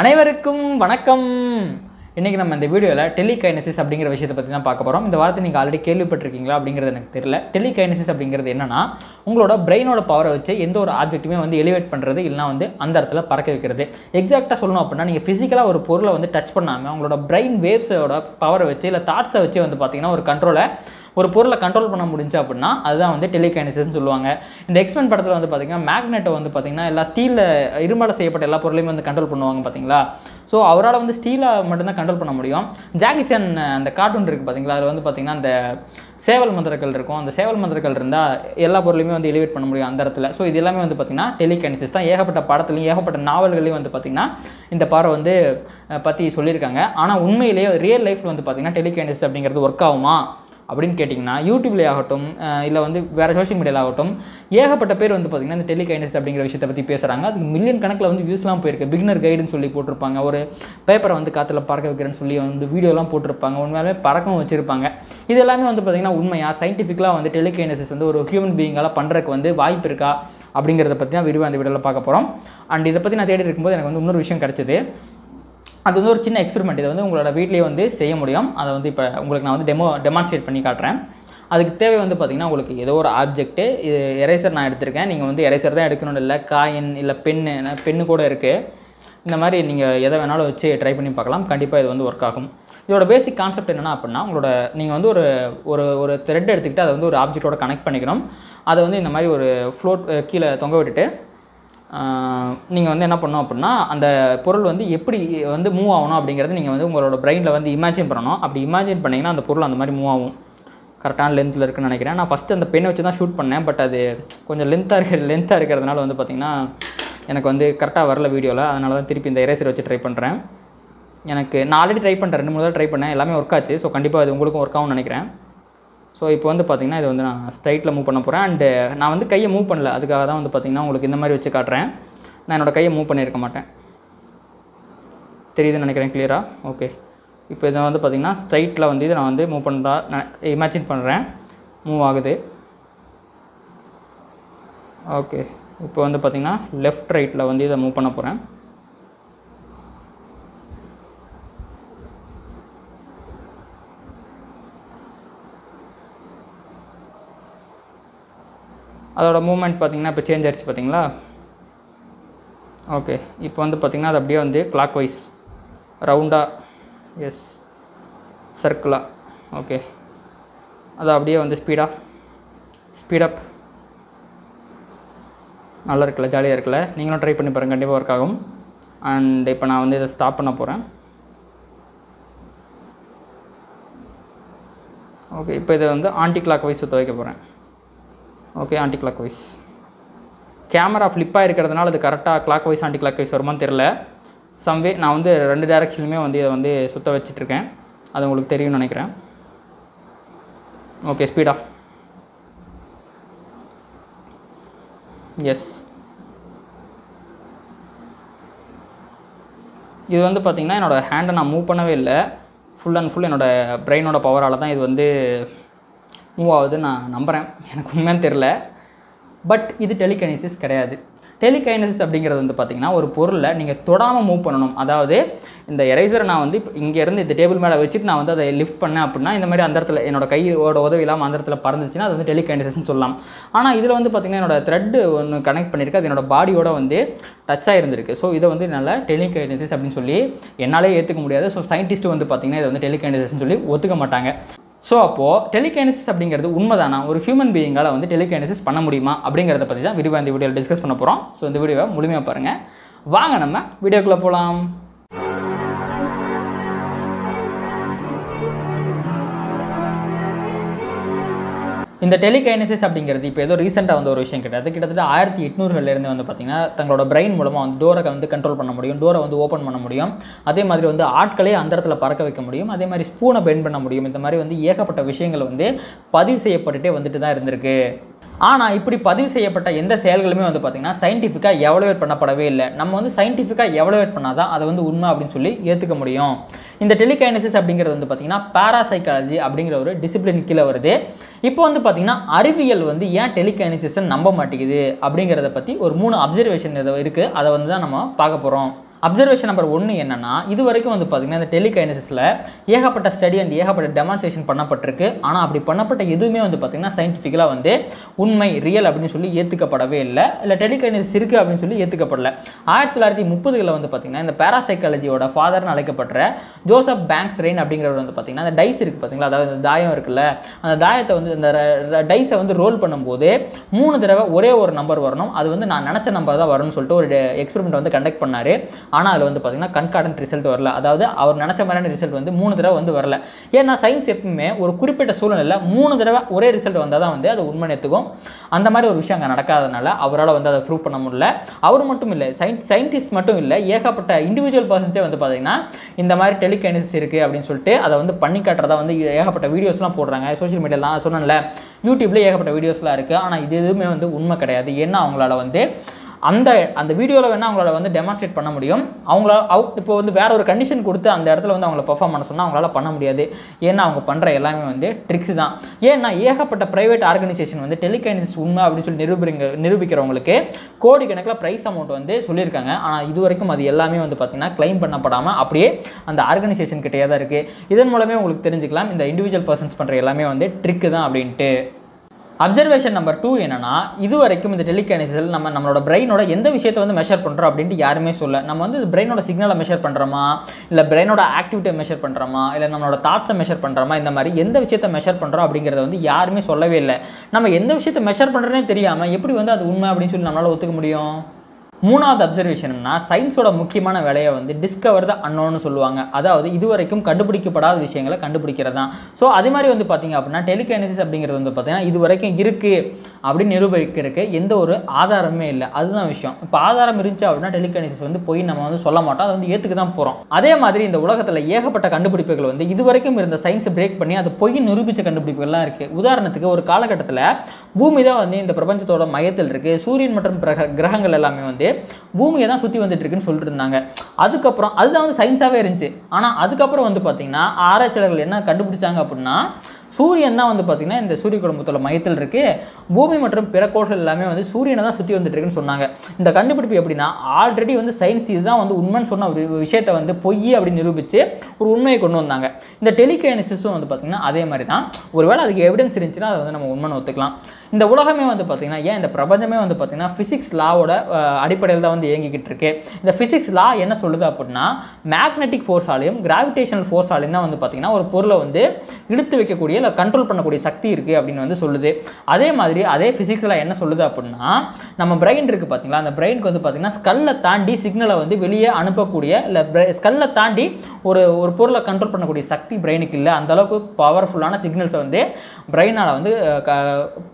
அனைவருக்கும் வணக்கம் இன்றைக்கி நம்ம இந்த வீடியோவில் டெலிகைனசிஸ் அப்படிங்கிற விஷயத்தை பற்றி தான் பார்க்க போகிறோம் இந்த வார்த்தை நீங்கள் ஆல்ரெடி கேள்விப்பட்டிருக்கீங்களா அப்படிங்கிறது எனக்கு தெரியல டெலிகைனசிஸ் அப்படிங்கிறது என்னென்னா உங்களோட பிரெயினோட பவரை வச்சு எந்த ஒரு ஆப்ஜெக்ட்டுமே வந்து எலிவேட் பண்ணுறது இல்லைனா வந்து அந்த இடத்துல பறக்க வைக்கிறது எக்ஸாக்டாக சொல்லணும் அப்படின்னா நீங்கள் ஃபிசிக்கலாக ஒரு பொருளை வந்து டச் பண்ணாமல் உங்களோட பிரெயின் வேவ்ஸோட பவரை வச்சு இல்லை தாட்ஸை வச்சு வந்து பார்த்திங்கன்னா ஒரு கண்ட்ரோலை ஒரு பொருளை கண்ட்ரோல் பண்ண முடிஞ்சு அப்படின்னா அதுதான் வந்து டெலிகைனசிஸ்னு சொல்லுவாங்க இந்த எக்ஸ்மென் படத்தில் வந்து பார்த்திங்கன்னா மேக்னெட்டை வந்து பார்த்திங்கன்னா எல்லா ஸ்டீலில் இரும்பால் செய்யப்பட்ட எல்லா பொருளையும் வந்து கண்ட்ரோல் பண்ணுவாங்க பார்த்தீங்களா ஸோ அவரால் வந்து ஸ்டீலை மட்டும்தான் கண்ட்ரோல் பண்ண முடியும் ஜாகிச்சன் அந்த கார்ட்டூன் இருக்குது பார்த்தீங்களா அதில் வந்து பார்த்திங்கன்னா அந்த சேவல் மந்திரங்கள் இருக்கும் அந்த சேவல் மந்திரங்கள் இருந்தால் எல்லா பொருளையுமே வந்து எலிவேட் பண்ண முடியும் அந்த இடத்துல ஸோ இது எல்லாமே வந்து பார்த்திங்கன்னா டெலிகனிசிஸ் தான் ஏகப்பட்ட படத்துலையும் ஏகப்பட்ட நாவல்களையும் வந்து பார்த்திங்கன்னா இந்த பாறை வந்து பற்றி சொல்லியிருக்காங்க ஆனால் உண்மையிலேயே ரியல் லைஃப்பில் வந்து பார்த்திங்கன்னா டெலிகனிசிஸ் அப்படிங்கிறது ஒர்க் ஆகுமா அப்படின்னு கேட்டிங்கன்னா யூடியூப்லேயே ஆகட்டும் இல்லை வந்து வேறு சோஷியல் மீடியாவில் ஆகட்டும் ஏகப்பட்ட பேர் வந்து பார்த்திங்கன்னா இந்த டெலிகைனஸ் அப்படிங்கிற விஷயத்தை பற்றி பேசுகிறாங்க அதுக்கு மில்லியன் கணக்கில் வந்து வியூஸ்லாம் போயிருக்கு பிகினர் கைடுன்னு சொல்லி போட்டிருப்பாங்க ஒரு பேப்பரை வந்து காற்றுல பறக்க வைக்கிறேன்னு சொல்லி வந்து வீடியோலாம் போட்டிருப்பாங்க உண்மையாலுமே பறக்கவும் வச்சுருப்பாங்க இது எல்லாமே வந்து பார்த்திங்கன்னா உண்மையாக சயின்டிஃபிக்கலாக வந்து டெலிகைனசிஸ் வந்து ஒரு ஹியூமன் பீயிங்கால் பண்ணுறதுக்கு வந்து வாய்ப்பு இருக்கா அப்படிங்கிறத பற்றி தான் விரிவாக அந்த வீடியோவில் பார்க்க போகிறோம் அண்ட் இதை பற்றி நான் தேடி இருக்கும்போது எனக்கு வந்து இன்னொரு விஷயம் கிடச்சிது அது வந்து ஒரு சின்ன எக்ஸ்பெரிமெண்ட் இதை வந்து உங்களோட வீட்லேயே வந்து செய்ய முடியும் அதை வந்து இப்போ உங்களுக்கு நான் வந்து டெமோ டெமான்ஸ்ட்ரேட் பண்ணி காட்டுறேன் அதுக்கு தேவை வந்து பார்த்திங்கன்னா உங்களுக்கு ஏதோ ஒரு ஆப்ஜெக்ட்டு இது எரேசர் நான் எடுத்திருக்கேன் நீங்கள் வந்து எரேசர் தான் எடுக்கணும் இல்லை காயின் இல்லை பென்னு பென்னு கூட இருக்குது இந்த மாதிரி நீங்கள் எதை வேணாலும் வச்சு ட்ரை பண்ணி பார்க்கலாம் கண்டிப்பாக இது வந்து ஒர்க் ஆகும் இதோட பேசிக் கான்செப்ட் என்னென்னா அப்படின்னா உங்களோட நீங்கள் வந்து ஒரு ஒரு ஒரு த்ரெட் எடுத்துக்கிட்டு அதை வந்து ஒரு ஆப்ஜெக்டோட கனெக்ட் பண்ணிக்கணும் அதை வந்து இந்த மாதிரி ஒரு ஃப்ளோட் கீழே தொங்க விட்டுட்டு நீங்கள் வந்து என்ன பண்ணணும் அப்படின்னா அந்த பொருள் வந்து எப்படி வந்து மூவ் ஆகணும் அப்படிங்கிறத நீங்கள் வந்து உங்களோட பிரெயினில் வந்து இமேஜின் பண்ணணும் அப்படி இமேஜின் பண்ணிங்கன்னா அந்த பொருள் அந்த மாதிரி மூவ் ஆகும் கரெக்டான லென்த்தில் இருக்குன்னு நினைக்கிறேன் நான் ஃபஸ்ட்டு அந்த பெண்ணை வச்சு தான் ஷூட் பண்ணேன் பட் அது கொஞ்சம் லென்த்தாக இருக்க லென்த்தாக இருக்கிறதுனால வந்து பார்த்திங்கன்னா எனக்கு வந்து கரெக்டாக வரல வீடியோவில் அதனால தான் திருப்பி இந்த இரேசர் வச்சு ட்ரை பண்ணுறேன் எனக்கு நான் ஆல்ரெடி ட்ரை பண்ணுறேன் ரெண்டு மூணு தான் ட்ரை பண்ணேன் எல்லாமே ஒர்க் ஆச்சு ஸோ கண்டிப்பாக அது உங்களுக்கும் ஒர்க் ஆகும்னு நினைக்கிறேன் ஸோ இப்போ வந்து பார்த்திங்கன்னா இது வந்து நான் ஸ்ட்ரைட்டில் மூவ் பண்ண போகிறேன் அண்டு நான் வந்து கையை மூவ் பண்ணல அதுக்காக தான் வந்து பார்த்திங்கன்னா உங்களுக்கு இந்த மாதிரி வச்சு காட்டுறேன் நான் என்னோடய கையை மூவ் பண்ணியிருக்க மாட்டேன் தெரியுதுன்னு நினைக்கிறேன் கிளியராக ஓகே இப்போ இதை வந்து பார்த்திங்கன்னா ஸ்ட்ரைட்டில் வந்து இதை நான் வந்து மூவ் பண்ணுறா நான் இமேஜின் பண்ணுறேன் மூவ் ஆகுது ஓகே இப்போ வந்து பார்த்திங்கன்னா லெஃப்ட் ரைட்டில் வந்து இதை மூவ் பண்ண போகிறேன் அதோட மூமெண்ட் பார்த்திங்கன்னா இப்போ சேஞ்ச் ஆயிடுச்சு பார்த்திங்களா ஓகே இப்போ வந்து பார்த்திங்கன்னா அது அப்படியே வந்து கிளாக் வைஸ் ரவுண்டாக எஸ் சர்க்குலாக ஓகே அது அப்படியே வந்து ஸ்பீடாக ஸ்பீடப் நல்லா இருக்குல்ல ஜாலியாக இருக்குல்ல நீங்களும் ட்ரை பண்ணி பாருங்கள் கண்டிப்பாக ஒர்க் ஆகும் அண்ட் இப்போ நான் வந்து இதை ஸ்டாப் பண்ண போகிறேன் ஓகே இப்போ இதை வந்து ஆன்டி கிளாக் வைஸ் சுற்ற வைக்க போகிறேன் okay anticlockwise camera ஃப்ளிப்பாக இருக்கிறதுனால அது கரெக்டாக clockwise anticlockwise வருமானு தெரில சம்வே நான் வந்து ரெண்டு டேரக்ஷன்லையுமே வந்து இதை வந்து சுற்ற வச்சிட்ருக்கேன் அது உங்களுக்கு தெரியும்னு நினைக்கிறேன் ஓகே ஸ்பீடா எஸ் இது வந்து பார்த்திங்கன்னா என்னோடய ஹேண்டை நான் மூவ் பண்ணவே இல்லை ஃபுல் அண்ட் ஃபுல் என்னோடய பிரெயினோட பவரால் தான் இது வந்து மூவ் ஆகுது நான் நம்புகிறேன் எனக்கு உண்மையாக தெரில பட் இது டெலிகைனசிஸ் கிடையாது டெலிகைனசிஸ் அப்படிங்கிறது வந்து பார்த்திங்கன்னா ஒரு பொருளை நீங்கள் தொடாமல் மூவ் பண்ணணும் அதாவது இந்த எரேசரை நான் வந்து இப்போ இங்கேருந்து இந்த டேபிள் மேலே வச்சுட்டு நான் வந்து அதை லிஃப்ட் பண்ணேன் அப்படின்னா இந்த மாதிரி அந்த இடத்துல என்னோடய கையோட உதவி இல்லாமல் அந்த இடத்துல பறந்துச்சுன்னா அது வந்து டெலிகைனசிஸ்னு சொல்லலாம் ஆனால் இதில் வந்து பார்த்திங்கன்னா என்னோடய த்ரெட்டு ஒன்று கனெக்ட் பண்ணியிருக்கு அது என்னோடய பாடியோட வந்து டச் இருந்திருக்கு ஸோ இதை வந்து நல்லா டெலிகைனசிஸ் அப்படின்னு சொல்லி என்னாலே ஏற்றுக்க முடியாது ஸோ சயின்டிஸ்ட்டு வந்து பார்த்திங்கன்னா இதை வந்து டெலிகைனசிஸ்னு சொல்லி ஒத்துக்க மாட்டாங்க ஸோ அப்போது டெலிகைனசிஸ் அப்படிங்கிறது உண்மைதானா ஒரு ஹியூமன் பீயிங்கால் வந்து டெலிகைனசிஸ் பண்ண முடியுமா அப்படிங்கிறத பற்றி தான் விரிவாக இந்த வீடியோவில் டிஸ்கஸ் பண்ண போகிறோம் ஸோ இந்த வீடியோவை முழுமையாக பாருங்கள் வாங்க நம்ம வீடியோக்குள்ளே போகலாம் இந்த டெலிகைனசிஸ் அப்படிங்கிறது இப்போ ஏதோ ரீசெண்டாக வந்து ஒரு விஷயம் கிடையாது கிட்டத்தட்ட ஆயிரத்தி எட்நூறுகள்லேருந்து வந்து பார்த்திங்கன்னா தங்களோட பிரெயின் மூலமாக வந்து டோரை வந்து கண்ட்ரோல் பண்ண முடியும் டோரை வந்து ஓப்பன் பண்ண முடியும் அதே மாதிரி வந்து ஆட்களே அந்த இடத்துல பறக்க வைக்க முடியும் அதே மாதிரி ஸ்பூனை பெண்ட் பண்ண முடியும் இந்த மாதிரி வந்து ஏகப்பட்ட விஷயங்கள் வந்து பதிவு செய்யப்பட்டுட்டே வந்துட்டு தான் இருந்திருக்கு ஆனால் இப்படி பதிவு செய்யப்பட்ட எந்த செயல்களுமே வந்து பார்த்திங்கன்னா சயின்டிஃபிக்காக எவலுவேட் பண்ணப்படவே இல்லை நம்ம வந்து சயின்டிஃபிக்காக எவலுவேட் பண்ணால் தான் அதை வந்து உண்மை அப்படின்னு சொல்லி ஏற்றுக்க முடியும் இந்த டெலிகைனசிஸ் அப்படிங்கிறது வந்து பார்த்திங்கன்னா பேராசைக்காலஜி அப்படிங்கிற ஒரு டிசிப்ளின் கீழே வருது இப்போ வந்து பார்த்திங்கன்னா அறிவியல் வந்து ஏன் டெலிகைனசிஸை நம்ப மாட்டேங்குது அப்படிங்கிறத பற்றி ஒரு மூணு அப்சர்வேஷன் இருக்குது அதை வந்து தான் நம்ம பார்க்க போகிறோம் அப்சர்வேஷன் நம்பர் ஒன்று என்னென்னா இது வரைக்கும் வந்து பார்த்திங்கன்னா இந்த டெலிகைனசிஸில் ஏகப்பட்ட ஸ்டடி அண்ட் ஏகப்பட்ட டெமான்ஸ்ட்ரேஷன் பண்ணப்பட்டிருக்கு ஆனால் அப்படி பண்ணப்பட்ட எதுவுமே வந்து பார்த்திங்கன்னா சயின்டிஃபிக்கலாக வந்து உண்மை ரியல் அப்படின்னு சொல்லி ஏற்றுக்கப்படவே இல்லை இல்லை டெலிகைனசிஸ் இருக்குது அப்படின்னு சொல்லி ஏற்றுக்கப்படல ஆயிரத்தி தொள்ளாயிரத்தி முப்பதுகளில் வந்து பார்த்திங்கன்னா இந்த பேராசைக்காலஜியோட ஃபாதர்னு அழைக்கப்படுற ஜோசப் பேங்க்ஸ் ரெயின் அப்படிங்கிறவர் வந்து பார்த்திங்கன்னா அந்த டைஸ் இருக்குது பார்த்திங்களா அதாவது அந்த தாயம் இருக்குல்ல அந்த தாயத்தை வந்து இந்த டைஸை வந்து ரோல் பண்ணும்போது மூணு தடவை ஒரே ஒரு நம்பர் வரணும் அது வந்து நான் நினச்ச நம்பர் தான் வரும்னு சொல்லிட்டு ஒரு எக்ஸ்பெரிமெண்ட் வந்து கண்டக்ட் பண்ணார் ஆனால் அதில் வந்து பார்த்திங்கன்னா கண்கார்டன் ரிசல்ட் வரல அதாவது அவர் நினச்ச மாதிரியான ரிசல்ட் வந்து மூணு தடவை வந்து வரல ஏன்னா சயின்ஸ் எப்பவுமே ஒரு குறிப்பிட்ட சூழ்நிலையில் மூணு தடவை ஒரே ரிசல்ட் வந்தால் தான் வந்து அது உண்மை எடுத்துக்கும் அந்த மாதிரி ஒரு விஷயம் அங்கே நடக்காதனால அவரால் வந்து அதை ப்ரூவ் பண்ண முடியல அவர் மட்டும் இல்லை சயின் சயின்டிஸ்ட் மட்டும் இல்லை ஏகப்பட்ட இண்டிவிஜுவல் பர்சன்ஸே வந்து பார்த்திங்கன்னா இந்த மாதிரி டெலிகைனிசிஸ் இருக்குது அப்படின்னு சொல்லிட்டு அதை வந்து பண்ணி காட்டுறதா வந்து ஏகப்பட்ட வீடியோஸ்லாம் போடுறாங்க சோஷியல் மீடியாலாம் சொன்னல யூடியூப்லேயே ஏகப்பட்ட வீடியோஸ்லாம் இருக்குது ஆனால் இது எதுவுமே வந்து உண்மை கிடையாது ஏன்னா அவங்களால வந்து அந்த அந்த வீடியோவில் வேணால் அவங்களால வந்து டெமான்ஸ்ட்ரேட் பண்ண முடியும் அவங்களால அவுட் இப்போ வந்து வேற ஒரு கண்டிஷன் கொடுத்து அந்த இடத்துல வந்து அவங்கள பர்ஃபார்ம் பண்ண சொன்னால் அவங்களால பண்ண முடியாது ஏன்னா அவங்க பண்ணுற எல்லாமே வந்து ட்ரிக்ஸ் தான் ஏன்னா ஏகப்பட்ட ப்ரைவேட் ஆர்கனைசேஷன் வந்து டெலிகைனசிஸ் உண்மை அப்படின்னு சொல்லி நிரூபிங்க நிரூபிக்கிறவங்களுக்கு கோடி கணக்கில் ப்ரைஸ் அமௌண்ட் வந்து சொல்லியிருக்காங்க ஆனால் இது வரைக்கும் அது எல்லாமே வந்து பார்த்திங்கன்னா கிளைம் பண்ணப்படாமல் அப்படியே அந்த ஆர்கனைசேஷன் கிட்டேயே தான் இருக்குது இதன் மூலமே உங்களுக்கு தெரிஞ்சுக்கலாம் இந்த இண்டிவிஜுவல் பர்சன்ஸ் பண்ணுற எல்லாமே வந்து ட்ரிக்கு தான் அப்படின்ட்டு அப்சர்வேஷன் நம்பர் டூ என்னென்னா இது வரைக்கும் இந்த டெலிகைனசில் நம்ம நம்மளோட பிரெயினோட எந்த விஷயத்தை வந்து மெஷர் பண்ணுறோம் அப்படின்ட்டு யாருமே சொல்ல நம்ம வந்து பிரெயினோட சிக்னலை மெஷர் பண்ணுறோமா இல்லை பிரெயினோட ஆக்டிவிட்டியை மெஷர் பண்ணுறோமா இல்லை நம்மளோட தாட்ஸை மெஷர் பண்ணுறோமா இந்த மாதிரி எந்த விஷயத்தை மெஷர் பண்ணுறோம் அப்படிங்கிறத வந்து யாருமே சொல்லவே இல்லை நம்ம எந்த விஷயத்தை மெஷர் பண்ணுறேனே தெரியாமல் எப்படி வந்து அது உண்மை அப்படின்னு சொல்லி நம்மளால் ஒத்துக்க முடியும் மூணாவது அப்சர்வேஷன்னா சயின்ஸோட முக்கியமான வேலையை வந்து டிஸ்கவர் த அன்னோன்னு சொல்லுவாங்க அதாவது இதுவரைக்கும் கண்டுபிடிக்கப்படாத விஷயங்களை கண்டுபிடிக்கிறது தான் ஸோ அது மாதிரி வந்து பார்த்திங்க அப்படின்னா டெலிகைனசிஸ் அப்படிங்கிறது வந்து பார்த்திங்கன்னா இது வரைக்கும் இருக்குது அப்படின்னு நிரூபிக்கிறதுக்கு எந்த ஒரு ஆதாரமே இல்லை அதுதான் விஷயம் இப்போ ஆதாரம் இருந்துச்சு அப்படின்னா டெலிகைனசிஸ் வந்து போய் நம்ம வந்து சொல்ல மாட்டோம் அதை வந்து ஏற்றுக்கு தான் போகிறோம் அதே மாதிரி இந்த உலகத்தில் ஏகப்பட்ட கண்டுபிடிப்புகள் வந்து இது வரைக்கும் இருந்த சயின்ஸை பிரேக் பண்ணி அதை பொய் நிரூபித்த கண்டுபிடிப்புகள்லாம் இருக்குது உதாரணத்துக்கு ஒரு காலகட்டத்தில் பூமி தான் வந்து இந்த பிரபஞ்சத்தோட மையத்தில் இருக்குது சூரியன் மற்றும் கிரகங்கள் எல்லாமே வந்து பூமியை தான் சுற்றி வந்துட்டுருக்குன்னு சொல்லிட்டு இருந்தாங்க அதுக்கப்புறம் அதுதான் வந்து சயின்ஸாகவே இருந்துச்சு ஆனால் அதுக்கப்புறம் வந்து பார்த்திங்கன்னா ஆராய்ச்சியாளர்கள் என்ன கண்டுபிடிச்சாங்க அப்படின்னா சூரியன் தான் வந்து பார்த்திங்கன்னா இந்த சூரிய குடும்பத்தில் மையத்தில் இருக்குது பூமி மற்றும் பிற கோள்கள் எல்லாமே வந்து சூரியனை தான் சுற்றி வந்துட்டுருக்குன்னு சொன்னாங்க இந்த கண்டுபிடிப்பு எப்படின்னா ஆல்ரெடி வந்து சயின்ஸ் இதுதான் வந்து உண்மைன்னு சொன்ன ஒரு விஷயத்தை வந்து பொய் அப்படின்னு நிரூபித்து ஒரு உண்மையை கொண்டு வந்தாங்க இந்த டெலிகைனசிஸும் வந்து பார்த்திங்கன்னா அதே மாதிரி தான் ஒருவேளை அதுக்கு எவிடன்ஸ் இருந்துச்சுன்னா அதை வந்து நம்ம உண்மைன்னு ஒத்துக்கலாம் இந்த உலகமே வந்து பார்த்திங்கன்னா ஏன் இந்த பிரபஞ்சமே வந்து பார்த்திங்கன்னா ஃபிசிக்ஸ் லாவோட அடிப்படையில் தான் வந்து இயங்கிக்கிட்டு இருக்கு இந்த ஃபிசிக்ஸ் லா என்ன சொல்லுது அப்படின்னா மேக்னெட்டிக் ஃபோர்ஸாலையும் கிராவிடேஷனல் ஃபோர்ஸாலையும் தான் வந்து பார்த்திங்கன்னா ஒரு பொருளை வந்து இழுத்து வைக்கக்கூடிய இல்லை கண்ட்ரோல் பண்ணக்கூடிய சக்தி இருக்குது அப்படின்னு வந்து சொல்லுது அதே மாதிரி அதே ஃபிசிக்ஸில் என்ன சொல்லுது அப்படின்னா நம்ம பிரெயின் இருக்குது பார்த்திங்களா அந்த பிரெயினுக்கு வந்து பார்த்திங்கன்னா ஸ்கல்லை தாண்டி சிக்னலை வந்து வெளியே அனுப்பக்கூடிய இல்லை ஸ்கல்லை தாண்டி ஒரு ஒரு பொருளை கண்ட்ரோல் பண்ணக்கூடிய சக்தி பிரெயினுக்கு இல்லை அந்தளவுக்கு பவர்ஃபுல்லான சிக்னல்ஸை வந்து பிரெயினால் வந்து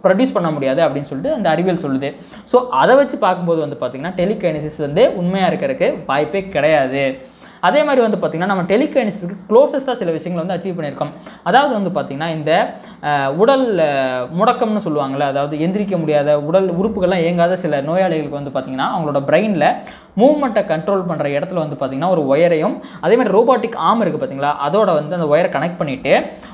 ப்ரொடியூஸ் ரெடியூஸ் பண்ண முடியாது அப்படின்னு சொல்லிட்டு அந்த அறிவியல் சொல்லுது ஸோ அதை வச்சு பார்க்கும்போது வந்து பார்த்திங்கன்னா டெலிகைனசிஸ் வந்து உண்மையாக இருக்கிறதுக்கு வாய்ப்பே கிடையாது அதே மாதிரி வந்து பார்த்திங்கன்னா நம்ம டெலிகைனிஸுக்கு க்ளோசஸ்ட்டாக சில விஷயங்களை வந்து அச்சீவ் பண்ணியிருக்கோம் அதாவது வந்து பார்த்திங்கன்னா இந்த உடல் முடக்கம்னு சொல்லுவாங்கள்ல அதாவது எந்திரிக்க முடியாத உடல் உறுப்புகள்லாம் இயங்காத சில நோயாளிகளுக்கு வந்து பார்த்திங்கன்னா அவங்களோட பிரெயினில் மூவ்மெண்ட்டை கண்ட்ரோல் பண்ணுற இடத்துல வந்து பார்த்திங்கன்னா ஒரு ஒயரையும் அதே மாதிரி ரோபாட்டிக் ஆம் இருக்குது பார்த்திங்களா அதோட வந்து அந்த ஒயரை கனெக்ட் பண்ணிவிட்டு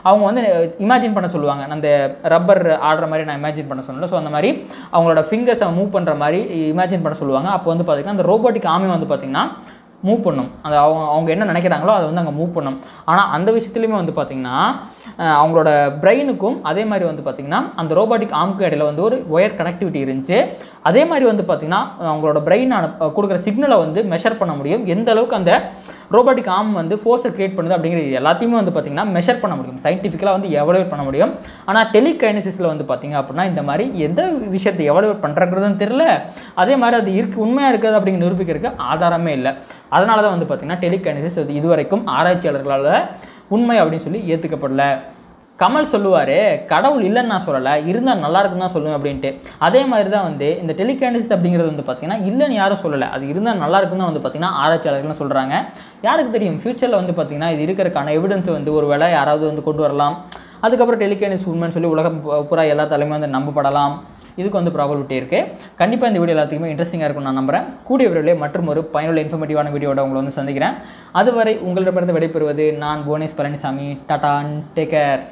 அவங்க வந்து இமேஜின் பண்ண சொல்லுவாங்க அந்த ரப்பர் ஆடுற மாதிரி நான் இமேஜின் பண்ண சொன்னல ஸோ அந்த மாதிரி அவங்களோட ஃபிங்கர்ஸை மூவ் பண்ணுற மாதிரி இமேஜின் பண்ண சொல்லுவாங்க அப்போ வந்து பார்த்திங்கன்னா அந்த ரோபோட்டிக் ஆமை வந்து பார்த்திங்கன்னா மூவ் பண்ணும் அது அவங்க அவங்க என்ன நினைக்கிறாங்களோ அதை வந்து அங்கே மூவ் பண்ணும் ஆனால் அந்த விஷயத்துலையுமே வந்து பார்த்திங்கன்னா அவங்களோட பிரெயினுக்கும் அதே மாதிரி வந்து பார்த்திங்கன்னா அந்த ரோபாட்டிக் ஆம்க்கு இடையில வந்து ஒரு ஒயர் கனெக்டிவிட்டி இருந்துச்சு அதே மாதிரி வந்து பார்த்திங்கன்னா அவங்களோட பிரெயின் கொடுக்குற சிக்னலை வந்து மெஷர் பண்ண முடியும் எந்த அளவுக்கு அந்த ரோபோட்டிக் ஆம் வந்து ஃபோர்ஸை கிரியேட் பண்ணுது அப்படிங்கிறது எல்லாத்தையுமே வந்து பார்த்திங்கன்னா மெஷர் பண்ண முடியும் சயின்டிஃபிக்கலாக வந்து எவலுவேட் பண்ண முடியும் ஆனால் டெலிகைனசிஸில் வந்து பார்த்திங்க அப்படின்னா இந்த மாதிரி எந்த விஷயத்தை எவலுவேட் பண்ணுறதுன்னு தெரில அதே மாதிரி அது இருக்கு உண்மையாக இருக்குது அப்படிங்கிற நிரூபிக்கிறதுக்கு ஆதாரமே இல்லை அதனால தான் வந்து பார்த்திங்கன்னா டெலிகைனசிஸ் இது வரைக்கும் ஆராய்ச்சியாளர்களால் உண்மை அப்படின்னு சொல்லி ஏற்றுக்கப்படலை கமல் சொல்லுவார் கடவுள் இல்லைன்னு நான் சொல்லலை இருந்தால் நல்லா இருக்குன்னு தான் சொல்லுவேன் அப்படின்ட்டு அதே மாதிரி தான் வந்து இந்த டெலிகாண்டிஸ்ட் அப்படிங்கிறது வந்து பார்த்திங்கன்னா இல்லைன்னு யாரும் சொல்லலை அது இருந்தால் நல்லா இருக்குன்னு தான் வந்து பார்த்தீங்கன்னா ஆராய்ச்சியாளர்கள்னு சொல்கிறாங்க யாருக்கு தெரியும் ஃப்யூச்சரில் வந்து பார்த்திங்கன்னா இது இருக்கிறக்கான எவிடன்ஸ் வந்து ஒரு வேலை யாராவது வந்து கொண்டு வரலாம் அதுக்கப்புறம் டெலிகேண்டிஸ் உண்மைன்னு சொல்லி உலகம் பூரா எல்லா தலைமையும் வந்து நம்பப்படலாம் இதுக்கு வந்து ப்ராபபிலிட்டி இருக்குது கண்டிப்பாக இந்த வீடியோ எல்லாத்துக்குமே இன்ட்ரெஸ்டிங்காக இருக்கும் நான் நம்புகிறேன் கூடிய விரைவில் மற்றும் ஒரு பயனுள்ள இன்ஃபர்மேட்டிவான வீடியோட உங்களை வந்து சந்திக்கிறேன் அதுவரை உங்களிடமிருந்து விடைபெறுவது நான் புவனேஷ் பழனிசாமி டாட்டான் டேக் கேர்